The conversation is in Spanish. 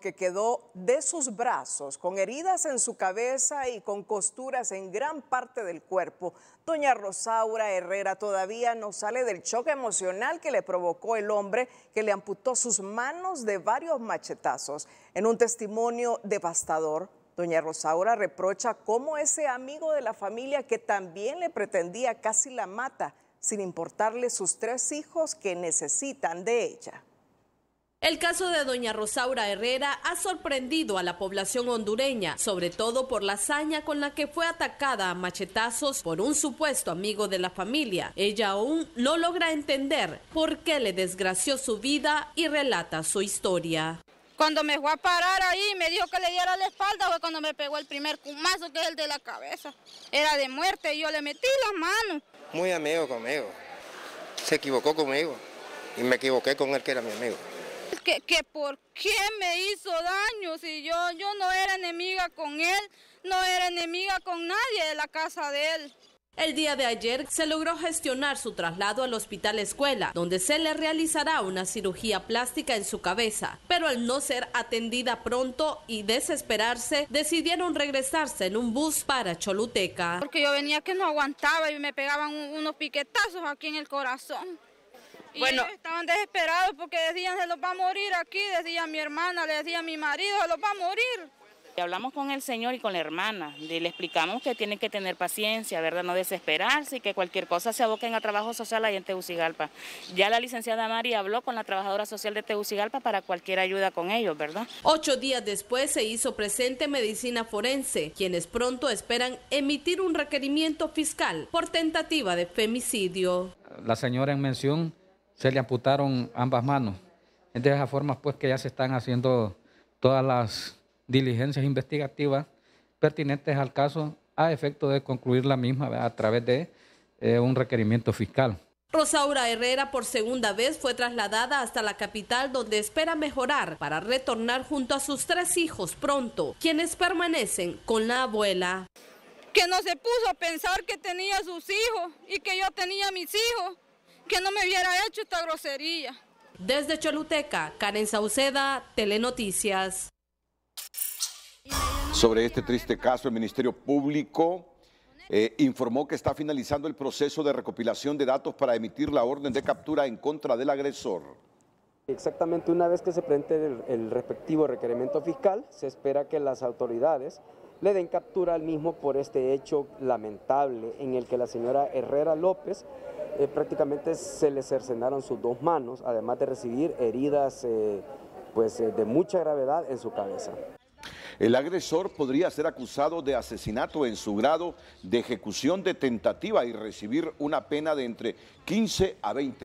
que quedó de sus brazos, con heridas en su cabeza y con costuras en gran parte del cuerpo. Doña Rosaura Herrera todavía no sale del choque emocional que le provocó el hombre que le amputó sus manos de varios machetazos. En un testimonio devastador, doña Rosaura reprocha cómo ese amigo de la familia que también le pretendía casi la mata, sin importarle sus tres hijos que necesitan de ella. El caso de doña Rosaura Herrera ha sorprendido a la población hondureña, sobre todo por la hazaña con la que fue atacada a machetazos por un supuesto amigo de la familia. Ella aún no logra entender por qué le desgració su vida y relata su historia. Cuando me fue a parar ahí, me dijo que le diera la espalda, fue cuando me pegó el primer cumazo, que es el de la cabeza. Era de muerte, y yo le metí las manos. Muy amigo conmigo. Se equivocó conmigo y me equivoqué con él, que era mi amigo. Que, por qué me hizo daño si yo, yo no era enemiga con él, no era enemiga con nadie de la casa de él. El día de ayer se logró gestionar su traslado al hospital escuela, donde se le realizará una cirugía plástica en su cabeza, pero al no ser atendida pronto y desesperarse, decidieron regresarse en un bus para Choluteca. Porque yo venía que no aguantaba y me pegaban unos piquetazos aquí en el corazón. Y ellos estaban desesperados porque decían se los va a morir aquí, decía mi hermana, le decía mi marido, se los va a morir. Y hablamos con el señor y con la hermana, y le explicamos que tienen que tener paciencia, ¿verdad? No desesperarse y que cualquier cosa se aboquen a trabajo social ahí en Tegucigalpa. Ya la licenciada María habló con la trabajadora social de Tegucigalpa para cualquier ayuda con ellos, ¿verdad? Ocho días después se hizo presente Medicina Forense, quienes pronto esperan emitir un requerimiento fiscal por tentativa de femicidio. La señora en mención se le amputaron ambas manos. de esa forma pues que ya se están haciendo todas las diligencias investigativas pertinentes al caso a efecto de concluir la misma a través de eh, un requerimiento fiscal. Rosaura Herrera por segunda vez fue trasladada hasta la capital donde espera mejorar para retornar junto a sus tres hijos pronto, quienes permanecen con la abuela. Que no se puso a pensar que tenía sus hijos y que yo tenía mis hijos que no me hubiera hecho esta grosería. Desde Choluteca, Karen Sauceda, Telenoticias. Sobre este triste caso, el Ministerio Público eh, informó que está finalizando el proceso de recopilación de datos para emitir la orden de captura en contra del agresor. Exactamente, una vez que se presente el respectivo requerimiento fiscal, se espera que las autoridades le den captura al mismo por este hecho lamentable en el que la señora Herrera López eh, prácticamente se le cercenaron sus dos manos, además de recibir heridas eh, pues, eh, de mucha gravedad en su cabeza. El agresor podría ser acusado de asesinato en su grado de ejecución de tentativa y recibir una pena de entre 15 a 20.